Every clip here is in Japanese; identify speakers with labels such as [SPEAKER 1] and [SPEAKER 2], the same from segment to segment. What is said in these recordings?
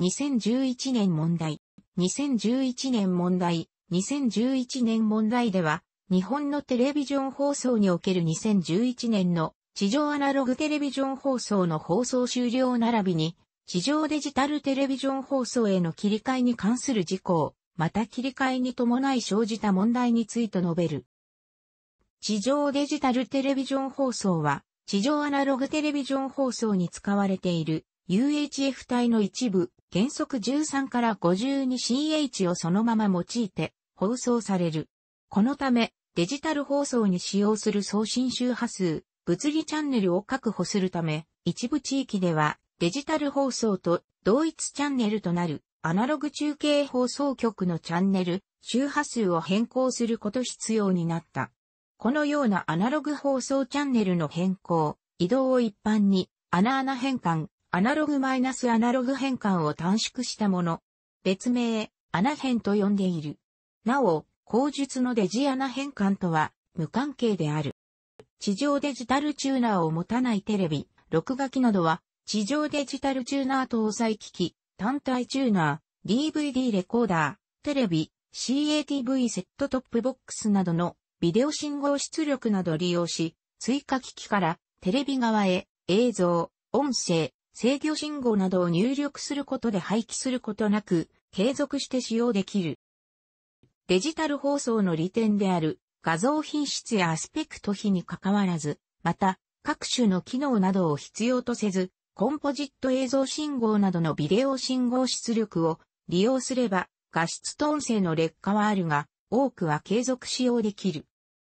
[SPEAKER 1] 2011年問題、2011年問題、2011年問題では、日本のテレビジョン放送における2011年の地上アナログテレビジョン放送の放送終了並びに、地上デジタルテレビジョン放送への切り替えに関する事項、また切り替えに伴い生じた問題について述べる。地上デジタルテレビジョン放送は、地上アナログテレビジョン放送に使われている UHF 体の一部原則13から 52ch をそのまま用いて放送される。このため、デジタル放送に使用する送信周波数、物理チャンネルを確保するため、一部地域ではデジタル放送と同一チャンネルとなるアナログ中継放送局のチャンネル、周波数を変更すること必要になった。このようなアナログ放送チャンネルの変更、移動を一般に、穴穴変換、アナログマイナスアナログ変換を短縮したもの。別名、アナ変と呼んでいる。なお、口述のデジアナ変換とは無関係である。地上デジタルチューナーを持たないテレビ、録画機などは、地上デジタルチューナー搭載機器、単体チューナー、DVD レコーダー、テレビ、CATV セットトップボックスなどのビデオ信号出力など利用し、追加機器からテレビ側へ映像、音声、制御信号などを入力することで廃棄することなく、継続して使用できる。デジタル放送の利点である画像品質やアスペクト比にかかわらず、また各種の機能などを必要とせず、コンポジット映像信号などのビデオ信号出力を利用すれば画質と音声の劣化はあるが、多くは継続使用できる。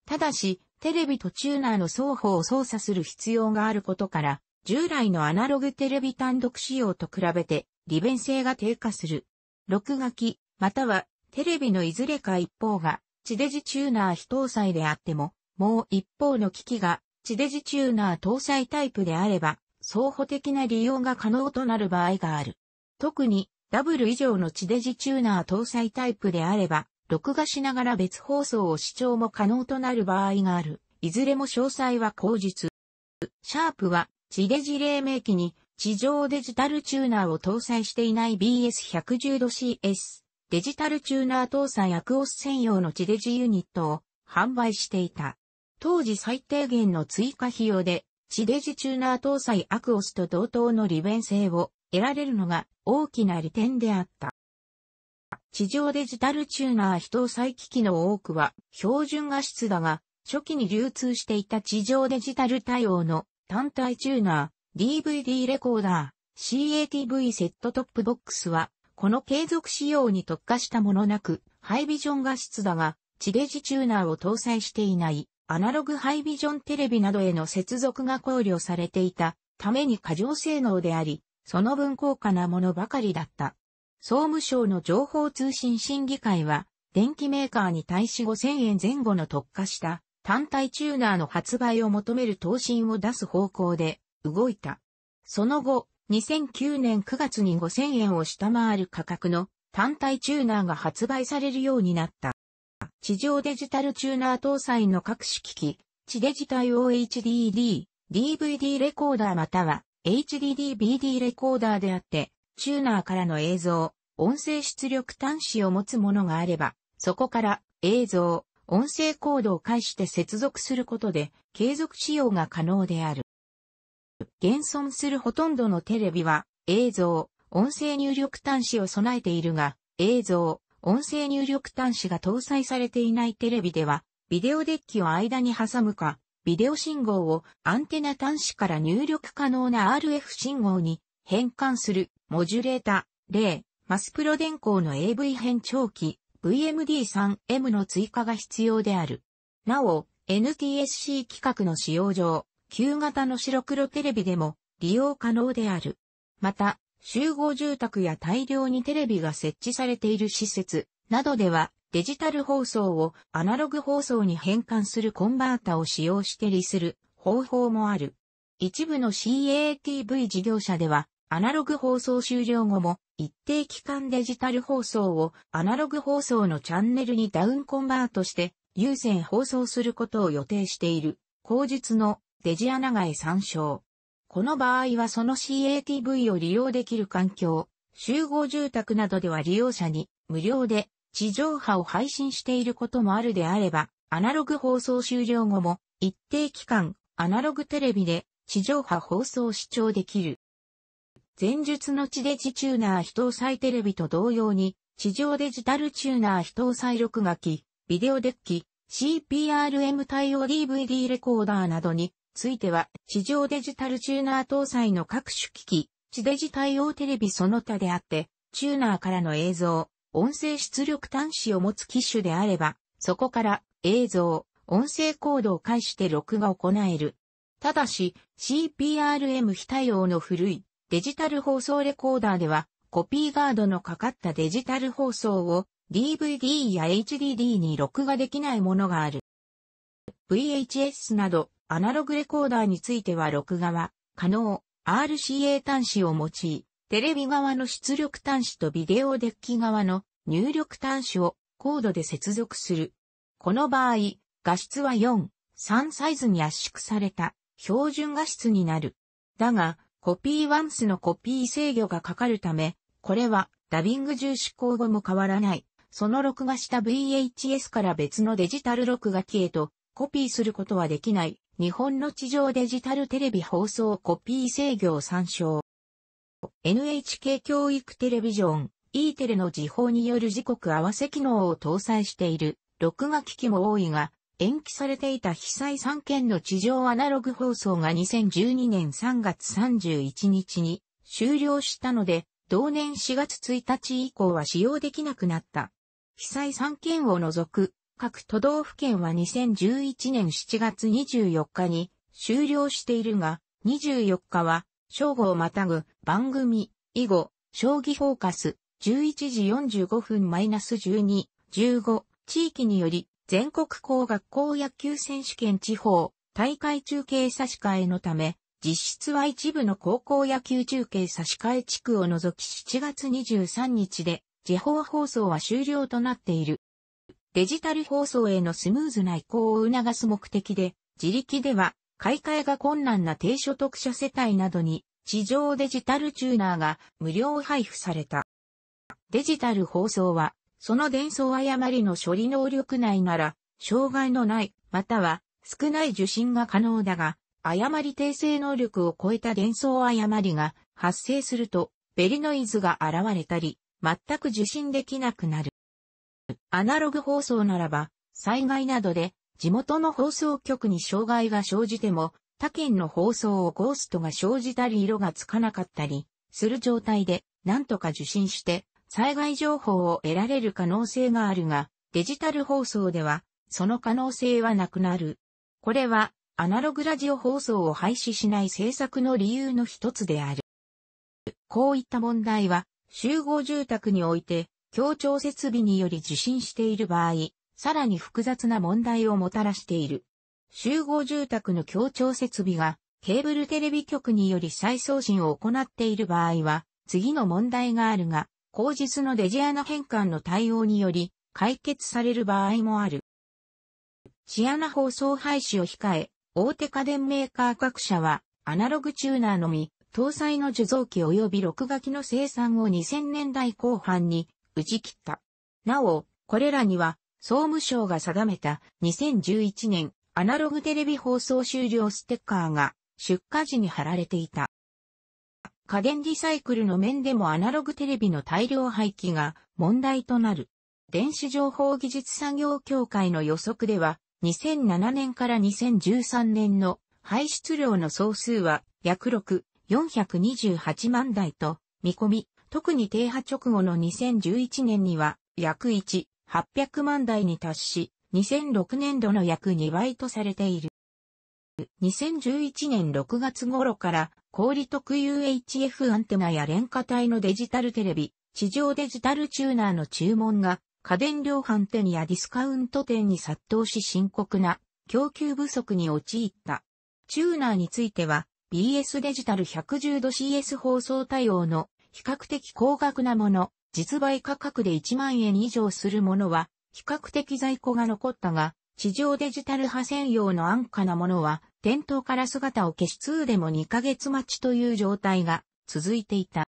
[SPEAKER 1] ただし、テレビとチューナーの双方を操作する必要があることから、従来のアナログテレビ単独仕様と比べて利便性が低下する。録画機、またはテレビのいずれか一方が地デジチューナー非搭載であっても、もう一方の機器が地デジチューナー搭載タイプであれば、相補的な利用が可能となる場合がある。特に、ダブル以上の地デジチューナー搭載タイプであれば、録画しながら別放送を視聴も可能となる場合がある。いずれも詳細は口述。シャープは地デジ黎明期に地上デジタルチューナーを搭載していない BS110 度 CS デジタルチューナー搭載アクオス専用の地デジユニットを販売していた。当時最低限の追加費用で地デジチューナー搭載アクオスと同等の利便性を得られるのが大きな利点であった。地上デジタルチューナー非搭載機器の多くは標準画質だが初期に流通していた地上デジタル対応の単体チューナー、DVD レコーダー、CATV セットトップボックスは、この継続仕様に特化したものなく、ハイビジョン画質だが、地デジチューナーを搭載していない、アナログハイビジョンテレビなどへの接続が考慮されていたために過剰性能であり、その分高価なものばかりだった。総務省の情報通信審議会は、電気メーカーに対し5000円前後の特化した単体チューナーの発売を求める答申を出す方向で動いた。その後、2009年9月に5000円を下回る価格の単体チューナーが発売されるようになった。地上デジタルチューナー搭載の各種機器、地デジタ OHDD、DVD レコーダーまたは HDD-BD レコーダーであって、チューナーからの映像、音声出力端子を持つものがあれば、そこから映像、音声コードを介して接続することで継続使用が可能である。現存するほとんどのテレビは映像、音声入力端子を備えているが、映像、音声入力端子が搭載されていないテレビでは、ビデオデッキを間に挟むか、ビデオ信号をアンテナ端子から入力可能な RF 信号に変換するモジュレータ、例、マスプロ電工の AV 変長器、VMD3M の追加が必要である。なお、NTSC 規格の使用上、旧型の白黒テレビでも利用可能である。また、集合住宅や大量にテレビが設置されている施設などでは、デジタル放送をアナログ放送に変換するコンバータを使用して利する方法もある。一部の CATV 事業者では、アナログ放送終了後も、一定期間デジタル放送をアナログ放送のチャンネルにダウンコンバートして優先放送することを予定している、後述のデジアナガへ参照。この場合はその CATV を利用できる環境、集合住宅などでは利用者に無料で地上波を配信していることもあるであれば、アナログ放送終了後も一定期間アナログテレビで地上波放送視聴できる。前述の地デジチューナー非搭載テレビと同様に、地上デジタルチューナー非搭載録画機、ビデオデッキ、CPRM 対応 DVD レコーダーなどについては、地上デジタルチューナー搭載の各種機器、地デジ対応テレビその他であって、チューナーからの映像、音声出力端子を持つ機種であれば、そこから映像、音声コードを介して録画を行える。ただし、CPRM 非対応の古いデジタル放送レコーダーでは、コピーガードのかかったデジタル放送を DVD や HDD に録画できないものがある。VHS などアナログレコーダーについては録画は可能 RCA 端子を用い、テレビ側の出力端子とビデオデッキ側の入力端子をコードで接続する。この場合、画質は4、3サイズに圧縮された標準画質になる。だが、コピーワンスのコピー制御がかかるため、これはダビング重視行後も変わらない。その録画した VHS から別のデジタル録画機へとコピーすることはできない日本の地上デジタルテレビ放送コピー制御を参照。NHK 教育テレビジョン、E テレの時報による時刻合わせ機能を搭載している録画機器も多いが、延期されていた被災3県の地上アナログ放送が2012年3月31日に終了したので、同年4月1日以降は使用できなくなった。被災3県を除く各都道府県は2011年7月24日に終了しているが、24日は正午をまたぐ番組以後、将棋フォーカス11時45分 -12、15地域により全国高学校野球選手権地方大会中継差し替えのため、実質は一部の高校野球中継差し替え地区を除き7月23日で地方放送は終了となっている。デジタル放送へのスムーズな移行を促す目的で、自力では買い替えが困難な低所得者世帯などに地上デジタルチューナーが無料配布された。デジタル放送はその伝送誤りの処理能力内なら、障害のない、または少ない受信が可能だが、誤り訂正能力を超えた伝送誤りが発生すると、ベリノイズが現れたり、全く受信できなくなる。アナログ放送ならば、災害などで地元の放送局に障害が生じても、他県の放送をゴーストが生じたり色がつかなかったりする状態で、なんとか受信して災害情報を得られる可能性があるが、デジタル放送では、その可能性はなくなる。これは、アナログラジオ放送を廃止しない政策の理由の一つである。こういった問題は、集合住宅において、協調設備により受信している場合、さらに複雑な問題をもたらしている。集合住宅の協調設備が、ケーブルテレビ局により再送信を行っている場合は、次の問題があるが、口実のデジアナ変換の対応により解決される場合もある。シアナ放送廃止を控え、大手家電メーカー各社は、アナログチューナーのみ、搭載の受像機及び録画機の生産を2000年代後半に打ち切った。なお、これらには、総務省が定めた2011年アナログテレビ放送終了ステッカーが出荷時に貼られていた。家電リサイクルの面でもアナログテレビの大量廃棄が問題となる。電子情報技術産業協会の予測では、2007年から2013年の排出量の総数は約6、428万台と見込み、特に停波直後の2011年には約1、800万台に達し、2006年度の約2倍とされている。2011年6月頃から、氷特有 HF アンテナや廉価帯のデジタルテレビ、地上デジタルチューナーの注文が、家電量販店やディスカウント店に殺到し深刻な供給不足に陥った。チューナーについては、BS デジタル1 1 0度 c s 放送対応の比較的高額なもの、実売価格で1万円以上するものは、比較的在庫が残ったが、地上デジタル派専用の安価なものは、店頭から姿を消し2でも2ヶ月待ちという状態が続いていた。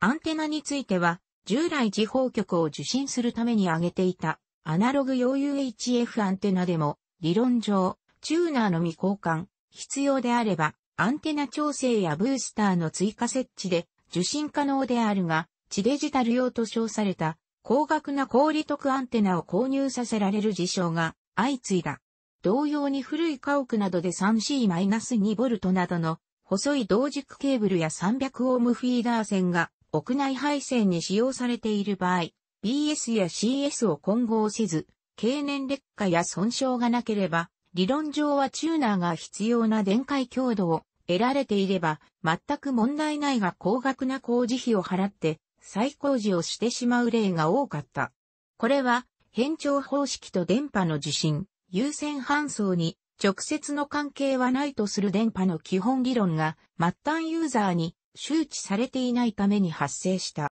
[SPEAKER 1] アンテナについては、従来地方局を受信するために挙げていた、アナログ用 UHF アンテナでも、理論上、チューナーの未交換、必要であれば、アンテナ調整やブースターの追加設置で受信可能であるが、地デジタル用と称された高額な高利得アンテナを購入させられる事象が相次いだ。同様に古い家屋などで 3C-2V などの細い同軸ケーブルや300オームフィーダー線が屋内配線に使用されている場合、BS や CS を混合せず、経年劣化や損傷がなければ、理論上はチューナーが必要な電解強度を得られていれば、全く問題ないが高額な工事費を払って、再工事をしてしまう例が多かった。これは、変調方式と電波の受信、優先搬送に直接の関係はないとする電波の基本理論が末端ユーザーに周知されていないために発生した。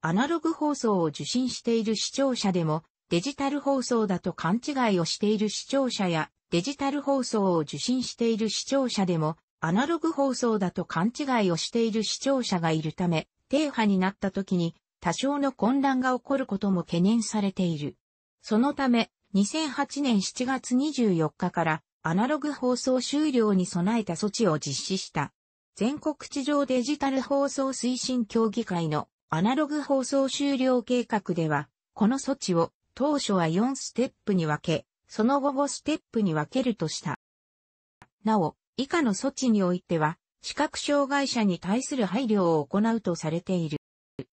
[SPEAKER 1] アナログ放送を受信している視聴者でもデジタル放送だと勘違いをしている視聴者やデジタル放送を受信している視聴者でもアナログ放送だと勘違いをしている視聴者がいるため停波になった時に多少の混乱が起こることも懸念されている。そのため、2008年7月24日からアナログ放送終了に備えた措置を実施した。全国地上デジタル放送推進協議会のアナログ放送終了計画では、この措置を当初は4ステップに分け、その後5ステップに分けるとした。なお、以下の措置においては、視覚障害者に対する配慮を行うとされている。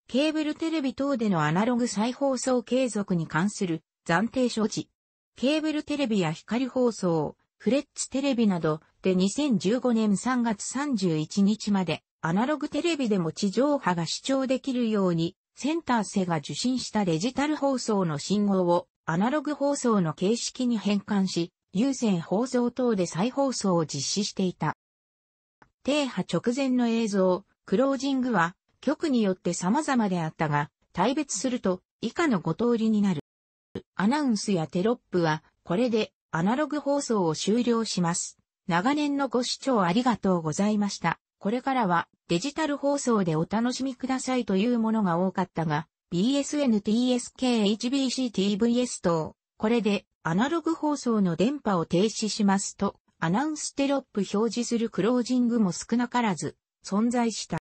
[SPEAKER 1] ケーブルテレビ等でのアナログ再放送継続に関する暫定承知。ケーブルテレビや光放送、フレッツテレビなどで2015年3月31日までアナログテレビでも地上波が視聴できるようにセンターセが受信したデジタル放送の信号をアナログ放送の形式に変換し、有線放送等で再放送を実施していた。停波直前の映像、クロージングは、局によって様々であったが、大別すると、以下の5通りになる。アナウンスやテロップは、これで、アナログ放送を終了します。長年のご視聴ありがとうございました。これからは、デジタル放送でお楽しみくださいというものが多かったが、BSNTSKHBCTVS 等、これでアナログ放送の電波を停止しますとアナウンステロップ表示するクロージングも少なからず存在した。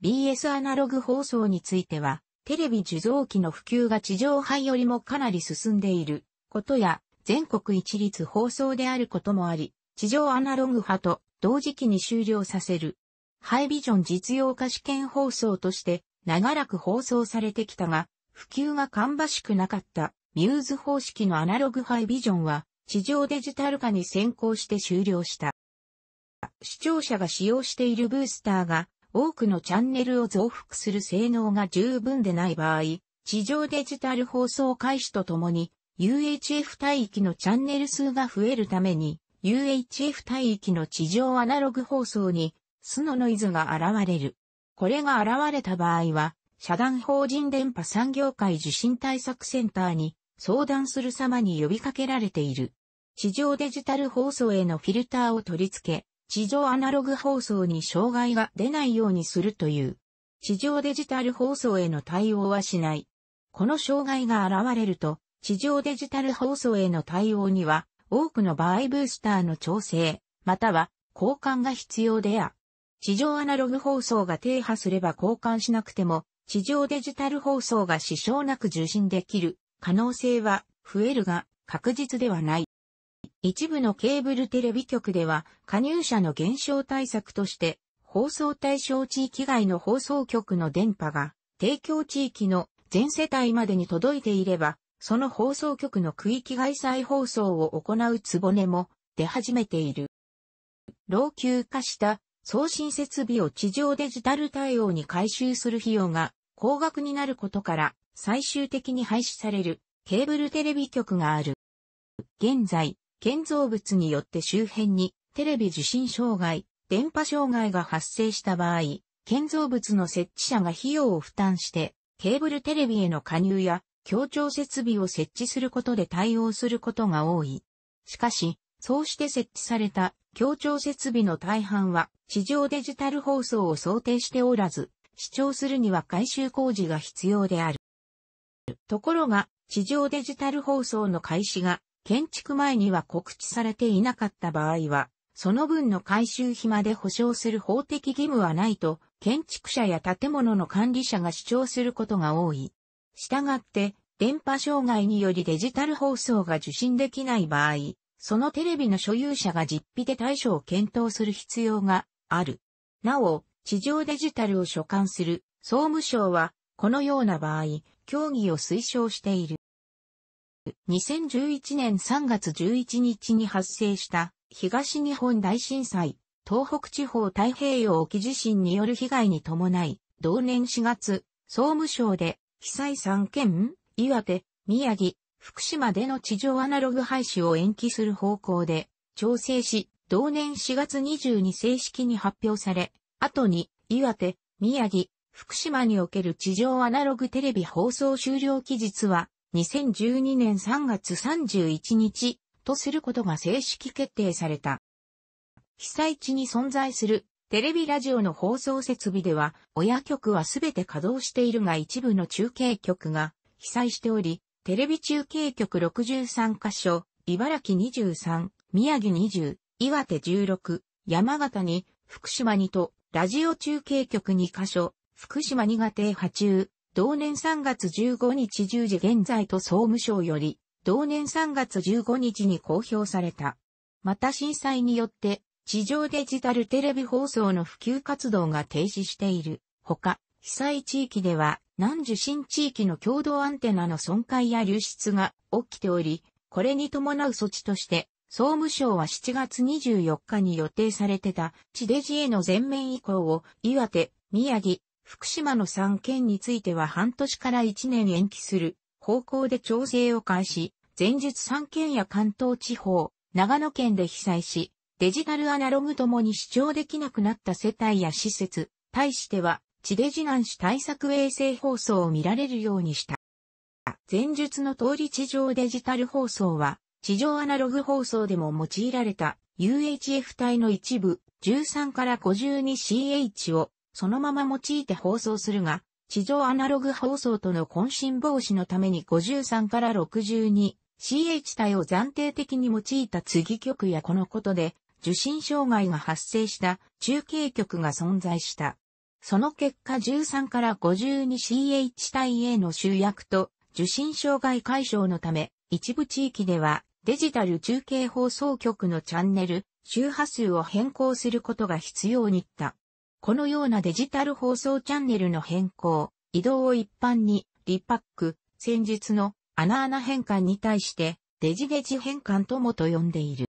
[SPEAKER 1] BS アナログ放送については、テレビ受像機の普及が地上波よりもかなり進んでいることや、全国一律放送であることもあり、地上アナログ派と同時期に終了させる。ハイビジョン実用化試験放送として長らく放送されてきたが、普及が芳しくなかったミューズ方式のアナログハイビジョンは地上デジタル化に先行して終了した。視聴者が使用しているブースターが多くのチャンネルを増幅する性能が十分でない場合、地上デジタル放送開始とともに UHF 帯域のチャンネル数が増えるために UHF 帯域の地上アナログ放送に素のノイズが現れる。これが現れた場合は、社団法人電波産業界受信対策センターに相談する様に呼びかけられている。地上デジタル放送へのフィルターを取り付け、地上アナログ放送に障害が出ないようにするという。地上デジタル放送への対応はしない。この障害が現れると、地上デジタル放送への対応には、多くの場合ブースターの調整、または交換が必要であ。地上アナログ放送が停波すれば交換しなくても、地上デジタル放送が支障なく受信できる可能性は増えるが確実ではない。一部のケーブルテレビ局では加入者の減少対策として放送対象地域外の放送局の電波が提供地域の全世帯までに届いていればその放送局の区域外再放送を行うつぼねも出始めている。老朽化した送信設備を地上デジタル対応に改修する費用が高額になることから最終的に廃止されるケーブルテレビ局がある。現在、建造物によって周辺にテレビ受信障害、電波障害が発生した場合、建造物の設置者が費用を負担して、ケーブルテレビへの加入や協調設備を設置することで対応することが多い。しかし、そうして設置された協調設備の大半は地上デジタル放送を想定しておらず、視聴するには改修工事が必要である。ところが、地上デジタル放送の開始が、建築前には告知されていなかった場合は、その分の回収費まで保証する法的義務はないと、建築者や建物の管理者が主張することが多い。したがって、電波障害によりデジタル放送が受信できない場合、そのテレビの所有者が実費で対処を検討する必要がある。なお、地上デジタルを所管する総務省は、このような場合、競技を推奨している。2011年3月11日に発生した東日本大震災、東北地方太平洋沖地震による被害に伴い、同年4月、総務省で被災3県、岩手、宮城、福島での地上アナログ廃止を延期する方向で調整し、同年4月22正式に発表され、後に岩手、宮城、福島における地上アナログテレビ放送終了期日は、2012年3月31日とすることが正式決定された。被災地に存在するテレビラジオの放送設備では、親局はすべて稼働しているが一部の中継局が被災しており、テレビ中継局63カ所、茨城23、宮城20、岩手16、山形に、福島にと、ラジオ中継局2カ所、福島2手停波中、同年3月15日10時現在と総務省より、同年3月15日に公表された。また震災によって、地上デジタルテレビ放送の普及活動が停止している。ほか、被災地域では、南受新地域の共同アンテナの損壊や流出が起きており、これに伴う措置として、総務省は7月24日に予定されてた地デジへの全面移行を岩手、宮城、福島の3県については半年から1年延期する方向で調整を開始、前述3県や関東地方、長野県で被災し、デジタルアナログともに視聴できなくなった世帯や施設、対しては、地デジ難視対策衛星放送を見られるようにした。前述の通り地上デジタル放送は、地上アナログ放送でも用いられた UHF 帯の一部 13-52CH をそのまま用いて放送するが、地上アナログ放送との渾身防止のために53から 62CH 帯を暫定的に用いた次局やこのことで受信障害が発生した中継局が存在した。その結果13から 52CH 帯への集約と受信障害解消のため一部地域ではデジタル中継放送局のチャンネル、周波数を変更することが必要にった。このようなデジタル放送チャンネルの変更、移動を一般に、リパック、先日の穴穴変換に対して、デジデジ変換ともと呼んでいる。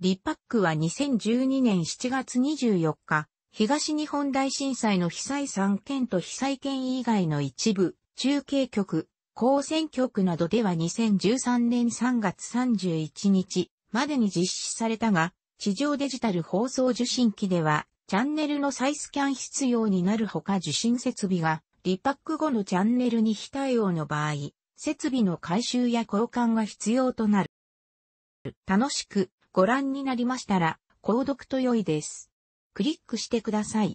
[SPEAKER 1] リパックは2012年7月24日、東日本大震災の被災3県と被災県以外の一部、中継局、高選局などでは2013年3月31日までに実施されたが、地上デジタル放送受信機ではチャンネルの再スキャン必要になるほか受信設備がリパック後のチャンネルに非対応の場合、設備の回収や交換が必要となる。楽しくご覧になりましたら、購読と良いです。クリックしてください。